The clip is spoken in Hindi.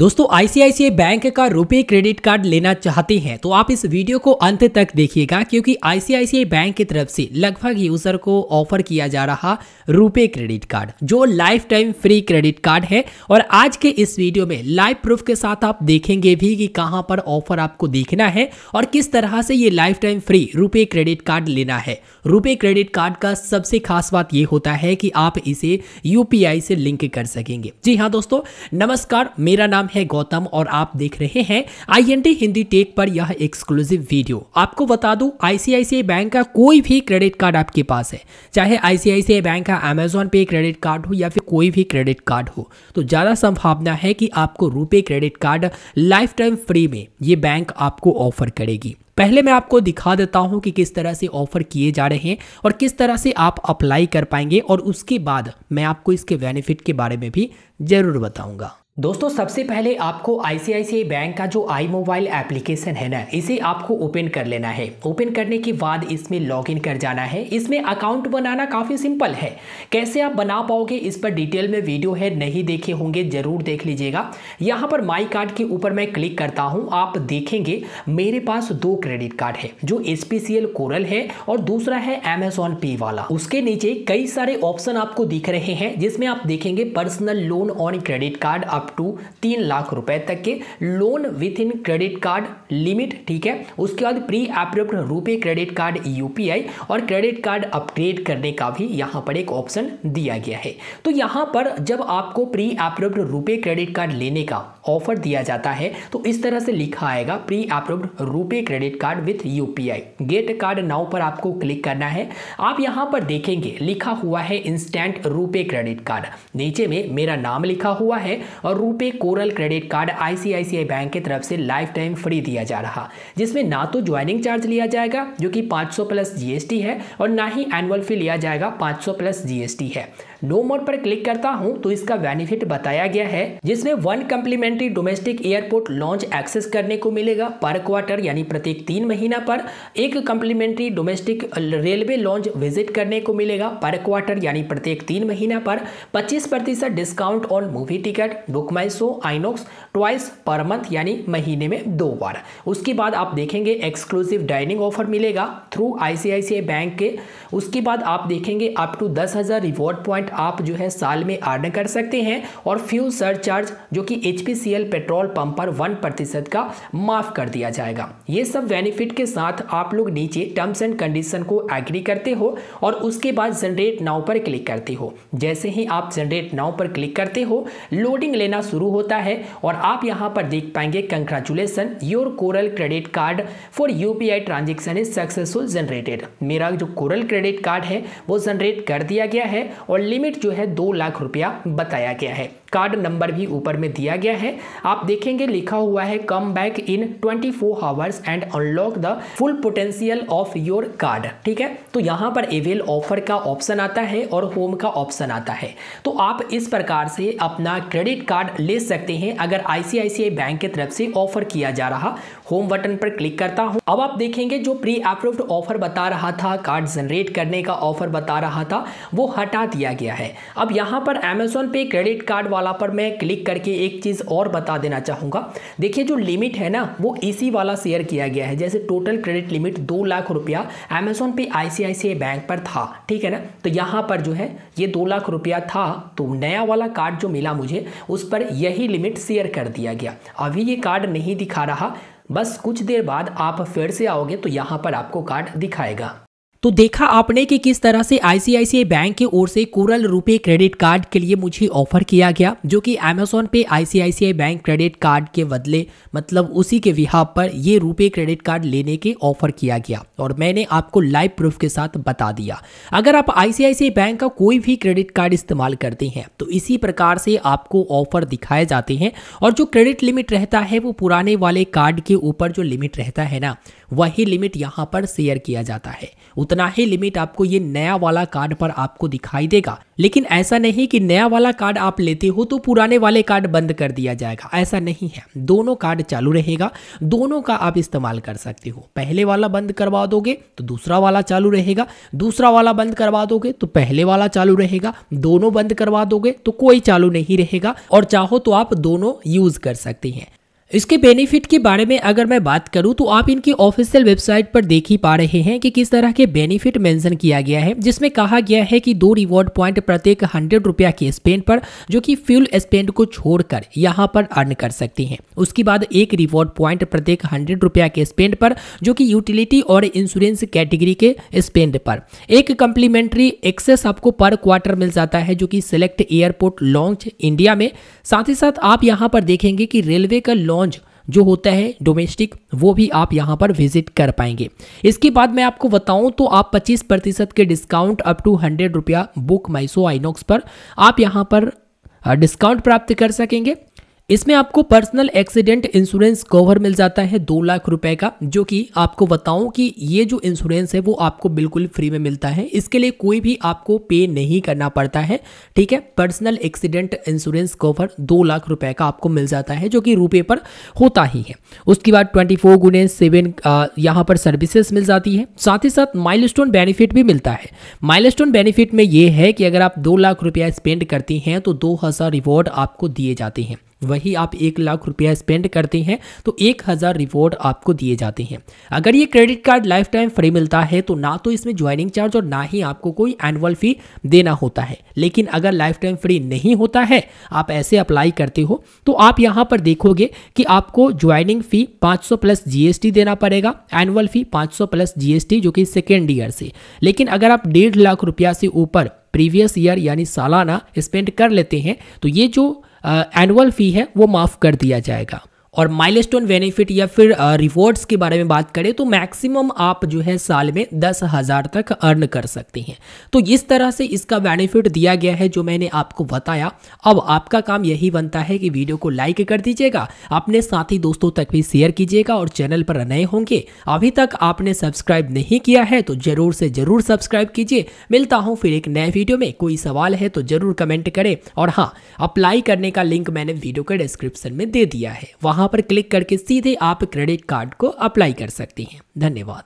दोस्तों आईसीआईसीआई बैंक का रुपए क्रेडिट कार्ड लेना चाहते हैं तो आप इस वीडियो को अंत तक देखिएगा क्योंकि आईसीआईसीआई बैंक की तरफ से लगभग यूजर को ऑफर किया जा रहा रुपए क्रेडिट कार्ड जो lifetime free credit card है और आज के इस वीडियो में लाइव प्रूफ के साथ आप देखेंगे भी कि कहाँ पर ऑफर आपको देखना है और किस तरह से ये lifetime free RuPay credit card लेना है रुपए क्रेडिट कार्ड का सबसे खास बात ये होता है कि आप इसे यूपीआई से लिंक कर सकेंगे जी हाँ दोस्तों नमस्कार मेरा नाम है गौतम और आप देख रहे हैं आईएनडी हिंदी टेक पर यह एक्सक्लूसिव वीडियो आपको बता दूं आईसीआईसीआई बैंक का कोई भी क्रेडिट कार्ड आपके पास है चाहे आईसीआईसीआई बैंक का अमेजोन पे क्रेडिट कार्ड हो या फिर कोई भी क्रेडिट कार्ड हो तो ज़्यादा संभावना है कि आपको RuPay credit card lifetime free में ये बैंक आपको ऑफर करेगी पहले मैं आपको दिखा देता हूं कि किस तरह से ऑफर किए जा रहे हैं और किस तरह से आप अप्लाई कर पाएंगे और उसके बाद मैं आपको इसके बेनिफिट के बारे में भी ज़रूर बताऊंगा दोस्तों सबसे पहले आपको आईसीआईसीआई बैंक का जो आई मोबाइल एप्लीकेशन है ना इसे आपको ओपन कर लेना है ओपन करने के बाद इसमें लॉगिन कर जाना है इसमें अकाउंट बनाना काफ़ी सिंपल है कैसे आप बना पाओगे इस पर डिटेल में वीडियो है नहीं देखे होंगे ज़रूर देख लीजिएगा यहाँ पर माई कार्ड के ऊपर मैं क्लिक करता हूँ आप देखेंगे मेरे पास दो क्रेडिट कार्ड है जो एस कोरल है और दूसरा है अमेजोन पे वाला उसके नीचे कई सारे ऑप्शन आपको दिख रहे हैं जिसमें आप देखेंगे personal loan on credit card आप टू तीन लाख रुपए तक के loan within credit card limit ठीक है उसके बाद pre approved RuPay credit card UPI और क्रेडिट कार्ड अपग्रेड करने का भी यहां पर एक ऑप्शन दिया गया है तो यहाँ पर जब आपको pre approved RuPay credit card लेने का ऑफर दिया जाता है तो इस तरह से लिखा आएगा pre approved RuPay credit card with UPI get card now पर आपको क्लिक करना है आप यहाँ पर देखेंगे लिखा हुआ है इंस्टेंट रुपे क्रेडिट कार्ड नीचे में मेरा नाम लिखा हुआ है और RuPay coral credit card ICICI bank की तरफ से लाइफ टाइम फ्री दिया जा रहा जिसमें ना तो ज्वाइनिंग चार्ज लिया जाएगा जो कि पांच प्लस जीएसटी है और ना ही एनुअल फी लिया जाएगा पांच प्लस जीएसटी है नो मोड पर क्लिक करता हूं तो इसका बेनिफिट बताया गया है जिसमें one complement complimentary domestic airport lounge access करने को मिलेगा पर क्वार्टर यानी प्रत्येक तीन महीना पर एक complimentary domestic railway lounge visit करने को मिलेगा पर क्वार्टर यानी प्रत्येक तीन महीना पर 25 प्रतिशत discount on movie ticket book my show INOX twice per month यानी महीने में दो बार उसके बाद आप देखेंगे एक्सक्लूसिव डाइनिंग ऑफर मिलेगा थ्रू आई बैंक के उसके बाद आप देखेंगे अप टू दस रिवॉर्ड पॉइंट आप जो है साल में अर्न कर सकते हैं और फ्यू सरचार्ज जो कि एच एनपीसीएल पेट्रोल पंप पर वन प्रतिशत का माफ़ कर दिया जाएगा ये सब बेनिफिट के साथ आप लोग नीचे टर्म्स एंड कंडीशन को एग्री करते हो और उसके बाद जनरेट नाउ पर क्लिक करते हो जैसे ही आप जनरेट नाउ पर क्लिक करते हो लोडिंग लेना शुरू होता है और आप यहाँ पर देख पाएंगे congratulation your coral credit card for U P I transaction is successful generated मेरा जो कोरल क्रेडिट कार्ड है वो जनरेट कर दिया गया है और लिमिट जो है दो लाख रुपया बताया गया है कार्ड नंबर भी ऊपर में दिया गया है आप देखेंगे लिखा हुआ है come back in 24 four hours and unlock the full potential of your card ठीक है तो यहाँ पर एवेल ऑफर का ऑप्शन आता है और होम का ऑप्शन आता है तो आप इस प्रकार से अपना क्रेडिट कार्ड ले सकते हैं अगर आईसीआईसीआई बैंक की तरफ से ऑफर किया जा रहा होम बटन पर क्लिक करता हूँ अब आप देखेंगे जो प्री अप्रूव्ड ऑफर बता रहा था कार्ड जनरेट करने का ऑफर बता रहा था वो हटा दिया गया है अब यहाँ पर अमेजोन पे क्रेडिट कार्ड वाला वाला पर मैं क्लिक करके एक चीज़ और बता देना चाहूँगा देखिए जो लिमिट है ना वो इसी वाला शेयर किया गया है जैसे टोटल क्रेडिट लिमिट दो लाख रुपया अमेजोन पे आई बैंक पर था ठीक है ना तो यहाँ पर जो है ये दो लाख रुपया था तो नया वाला कार्ड जो मिला मुझे उस पर यही लिमिट शेयर कर दिया गया अभी ये कार्ड नहीं दिखा रहा बस कुछ देर बाद आप फिर से आओगे तो यहाँ पर आपको कार्ड दिखाएगा तो देखा आपने कि किस तरह से आईसीआईसीआई बैंक की ओर से कोरल रुपए क्रेडिट कार्ड के लिए मुझे ऑफर किया गया जो कि अमेजोन पे आईसीआईसीआई बैंक क्रेडिट कार्ड के बदले मतलब उसी के विहा पर ये रुपए क्रेडिट कार्ड लेने के ऑफर किया गया और मैंने आपको लाइव प्रूफ के साथ बता दिया अगर आप आईसीआईसीआई बैंक का कोई भी क्रेडिट कार्ड इस्तेमाल करते हैं तो इसी प्रकार से आपको ऑफर दिखाए जाते हैं और जो क्रेडिट लिमिट रहता है वो पुराने वाले कार्ड के ऊपर जो लिमिट रहता है ना वही लिमिट यहाँ पर शेयर किया जाता है उतना ही लिमिट आपको ये नया वाला कार्ड पर आपको दिखाई देगा लेकिन ऐसा नहीं कि नया वाला कार्ड आप लेते हो तो पुराने वाले कार्ड बंद कर दिया जाएगा ऐसा नहीं है दोनों कार्ड चालू रहेगा दोनों का आप इस्तेमाल कर सकते हो पहले वाला बंद करवा दोगे तो दूसरा वाला चालू रहेगा दूसरा वाला बंद करवा दोगे तो पहले वाला चालू रहेगा दोनों बंद करवा दोगे तो कोई चालू नहीं रहेगा और चाहो तो आप दोनों यूज कर सकते हैं इसके बेनिफिट के बारे में अगर मैं बात करूं तो आप इनकी ऑफिशियल वेबसाइट पर देख ही पा रहे हैं कि किस तरह के बेनिफिट मेंशन किया गया है जिसमें कहा गया है कि दो रिवॉर्ड पॉइंट प्रत्येक हंड्रेड रुपया के स्पेंड पर जो कि फ्यूल स्पेंड को छोड़कर यहां पर अर्न कर सकती हैं उसके बाद एक रिवॉर्ड पॉइंट प्रत्येक हंड्रेड रुपया के स्पेंड पर जो कि यूटिलिटी और इंश्योरेंस कैटेगरी के स्पेंड पर एक कंप्लीमेंट्री एक्सेस आपको पर क्वार्टर मिल जाता है जो कि सिलेक्ट एयरपोर्ट लॉन्च इंडिया में साथ ही साथ आप यहाँ पर देखेंगे कि रेलवे का लॉन्च लॉन्च जो होता है डोमेस्टिक वो भी आप यहाँ पर विजिट कर पाएंगे इसके बाद मैं आपको बताऊँ तो आप 25 प्रतिशत के डिस्काउंट अप टू हंड्रेड रुपया बुक माइसो आइनॉक्स पर आप यहाँ पर डिस्काउंट प्राप्त कर सकेंगे इसमें आपको पर्सनल एक्सीडेंट इंश्योरेंस कवर मिल जाता है दो लाख रुपए का जो कि आपको बताऊं कि ये जो इंश्योरेंस है वो आपको बिल्कुल फ्री में मिलता है इसके लिए कोई भी आपको पे नहीं करना पड़ता है ठीक है पर्सनल एक्सीडेंट इंश्योरेंस कवर दो लाख रुपए का आपको मिल जाता है जो कि रुपये पर होता ही है उसके बाद ट्वेंटी फोर गुने सेवन यहाँ पर सर्विसेस मिल जाती है साथ ही साथ माइल बेनिफिट भी मिलता है माइल बेनिफिट में ये है कि अगर आप दो लाख रुपया स्पेंड करती हैं तो दो हज़ार रिवॉर्ड आपको दिए जाते हैं वही आप एक लाख रुपया स्पेंड करते हैं तो एक हज़ार रिवॉर्ड आपको दिए जाते हैं अगर ये credit card lifetime free मिलता है तो ना तो इसमें ज्वाइनिंग चार्ज और ना ही आपको कोई एनुअल फ़ी देना होता है लेकिन अगर लाइफ टाइम फ्री नहीं होता है आप ऐसे अप्लाई करते हो तो आप यहाँ पर देखोगे कि आपको ज्वाइनिंग फ़ी पाँच प्लस जी देना पड़ेगा एनुअल फ़ी पाँच प्लस जी जो कि सेकेंड ईयर से लेकिन अगर आप डेढ़ लाख रुपया से ऊपर प्रीवियस ईयर यानी सालाना स्पेंड कर लेते हैं तो ये जो एनुअल फ़ी है वो माफ़ कर दिया जाएगा और माइलस्टोन बेनिफिट या फिर रिवॉर्ड्स के बारे में बात करें तो मैक्सिमम आप जो है साल में दस हज़ार तक अर्न कर सकते हैं तो इस तरह से इसका बेनिफिट दिया गया है जो मैंने आपको बताया अब आपका काम यही बनता है कि वीडियो को लाइक कर दीजिएगा अपने साथी दोस्तों तक भी शेयर कीजिएगा और चैनल पर नए होंगे अभी तक आपने सब्सक्राइब नहीं किया है तो ज़रूर से ज़रूर सब्सक्राइब कीजिए मिलता हूँ फिर एक नए वीडियो में कोई सवाल है तो ज़रूर कमेंट करें और हाँ अप्लाई करने का लिंक मैंने वीडियो के डिस्क्रिप्शन में दे दिया है वहाँ यहाँ पर क्लिक करके सीधे आप क्रेडिट कार्ड को अप्लाई कर सकते हैं धन्यवाद